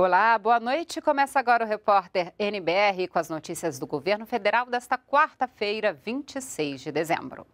Olá, boa noite. Começa agora o repórter NBR com as notícias do governo federal desta quarta-feira, 26 de dezembro.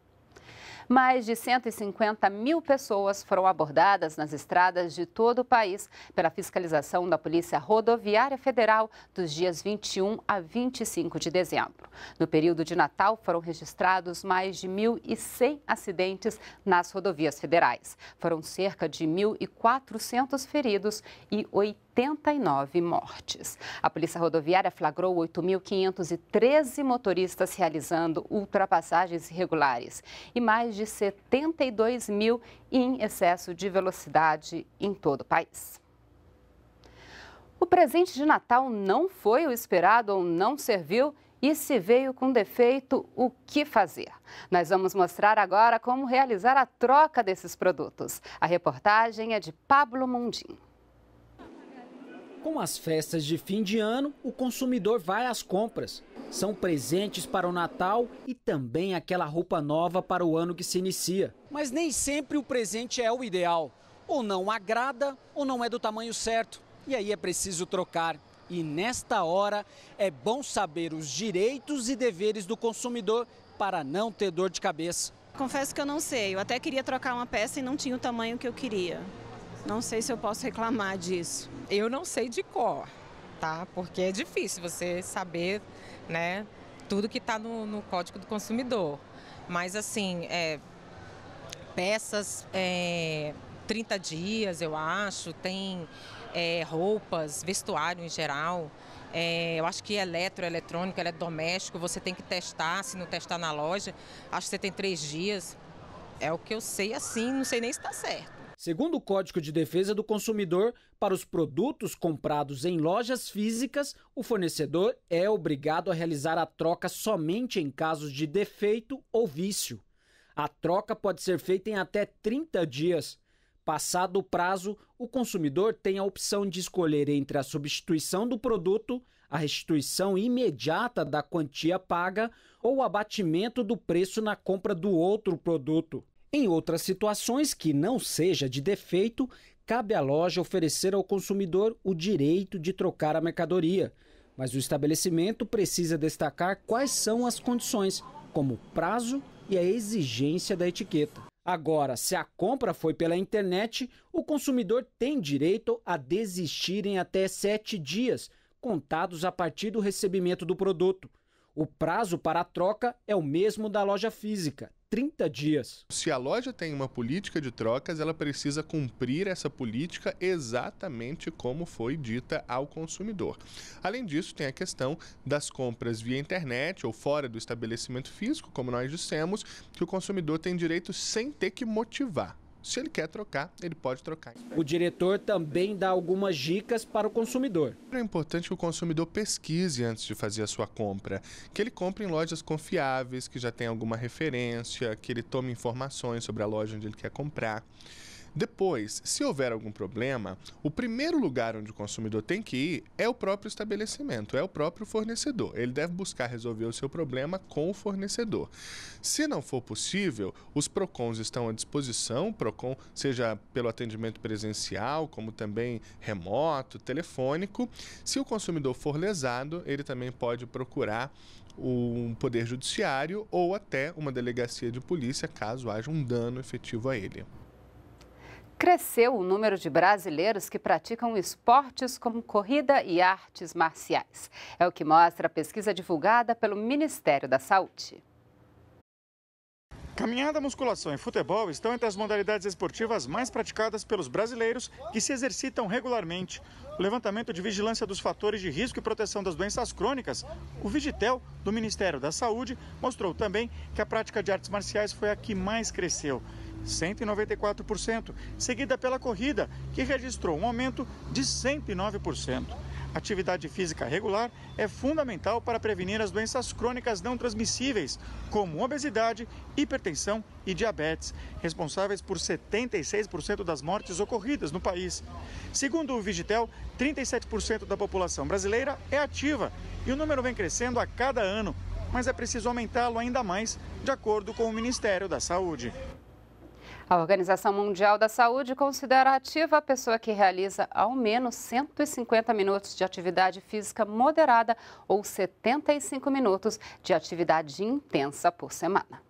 Mais de 150 mil pessoas foram abordadas nas estradas de todo o país pela fiscalização da Polícia Rodoviária Federal dos dias 21 a 25 de dezembro. No período de Natal, foram registrados mais de 1.100 acidentes nas rodovias federais. Foram cerca de 1.400 feridos e 80 79 mortes. A Polícia Rodoviária flagrou 8.513 motoristas realizando ultrapassagens irregulares e mais de 72 mil em excesso de velocidade em todo o país. O presente de Natal não foi o esperado ou não serviu e se veio com defeito, o que fazer? Nós vamos mostrar agora como realizar a troca desses produtos. A reportagem é de Pablo Mundim. Com as festas de fim de ano, o consumidor vai às compras. São presentes para o Natal e também aquela roupa nova para o ano que se inicia. Mas nem sempre o presente é o ideal. Ou não agrada, ou não é do tamanho certo. E aí é preciso trocar. E nesta hora é bom saber os direitos e deveres do consumidor para não ter dor de cabeça. Confesso que eu não sei. Eu até queria trocar uma peça e não tinha o tamanho que eu queria. Não sei se eu posso reclamar disso. Eu não sei de cor, tá? Porque é difícil você saber, né, tudo que está no, no, Código do Consumidor. Mas, assim, é, peças, é, 30 dias, eu acho, tem é, roupas, vestuário em geral. É, eu acho que é eletro, eletrônico, eletrodoméstico, é você tem que testar, se não testar na loja, acho que você tem três dias. É o que eu sei assim, não sei nem se está certo. Segundo o Código de Defesa do Consumidor, para os produtos comprados em lojas físicas, o fornecedor é obrigado a realizar a troca somente em casos de defeito ou vício. A troca pode ser feita em até 30 dias. Passado o prazo, o consumidor tem a opção de escolher entre a substituição do produto, a restituição imediata da quantia paga ou o abatimento do preço na compra do outro produto. Em outras situações que não seja de defeito, cabe à loja oferecer ao consumidor o direito de trocar a mercadoria. Mas o estabelecimento precisa destacar quais são as condições, como o prazo e a exigência da etiqueta. Agora, se a compra foi pela internet, o consumidor tem direito a desistir em até sete dias, contados a partir do recebimento do produto. O prazo para a troca é o mesmo da loja física, 30 dias. Se a loja tem uma política de trocas, ela precisa cumprir essa política exatamente como foi dita ao consumidor. Além disso, tem a questão das compras via internet ou fora do estabelecimento físico, como nós dissemos, que o consumidor tem direito sem ter que motivar. Se ele quer trocar, ele pode trocar. O diretor também dá algumas dicas para o consumidor. É importante que o consumidor pesquise antes de fazer a sua compra, que ele compre em lojas confiáveis, que já tem alguma referência, que ele tome informações sobre a loja onde ele quer comprar. Depois, se houver algum problema, o primeiro lugar onde o consumidor tem que ir é o próprio estabelecimento, é o próprio fornecedor. Ele deve buscar resolver o seu problema com o fornecedor. Se não for possível, os PROCONs estão à disposição, PROCON, seja pelo atendimento presencial, como também remoto, telefônico. Se o consumidor for lesado, ele também pode procurar um poder judiciário ou até uma delegacia de polícia caso haja um dano efetivo a ele cresceu o número de brasileiros que praticam esportes como corrida e artes marciais. É o que mostra a pesquisa divulgada pelo Ministério da Saúde. Caminhada, musculação e futebol estão entre as modalidades esportivas mais praticadas pelos brasileiros que se exercitam regularmente. O levantamento de vigilância dos fatores de risco e proteção das doenças crônicas, o Vigitel, do Ministério da Saúde, mostrou também que a prática de artes marciais foi a que mais cresceu. 194%, seguida pela corrida, que registrou um aumento de 109%. Atividade física regular é fundamental para prevenir as doenças crônicas não transmissíveis, como obesidade, hipertensão e diabetes, responsáveis por 76% das mortes ocorridas no país. Segundo o Vigitel, 37% da população brasileira é ativa e o número vem crescendo a cada ano, mas é preciso aumentá-lo ainda mais, de acordo com o Ministério da Saúde. A Organização Mundial da Saúde considera ativa a pessoa que realiza ao menos 150 minutos de atividade física moderada ou 75 minutos de atividade intensa por semana.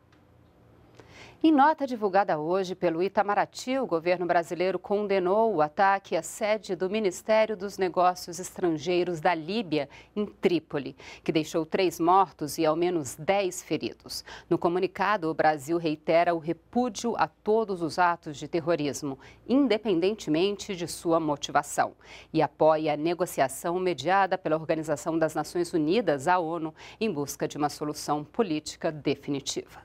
Em nota divulgada hoje pelo Itamaraty, o governo brasileiro condenou o ataque à sede do Ministério dos Negócios Estrangeiros da Líbia, em Trípoli, que deixou três mortos e ao menos dez feridos. No comunicado, o Brasil reitera o repúdio a todos os atos de terrorismo, independentemente de sua motivação, e apoia a negociação mediada pela Organização das Nações Unidas, a ONU, em busca de uma solução política definitiva.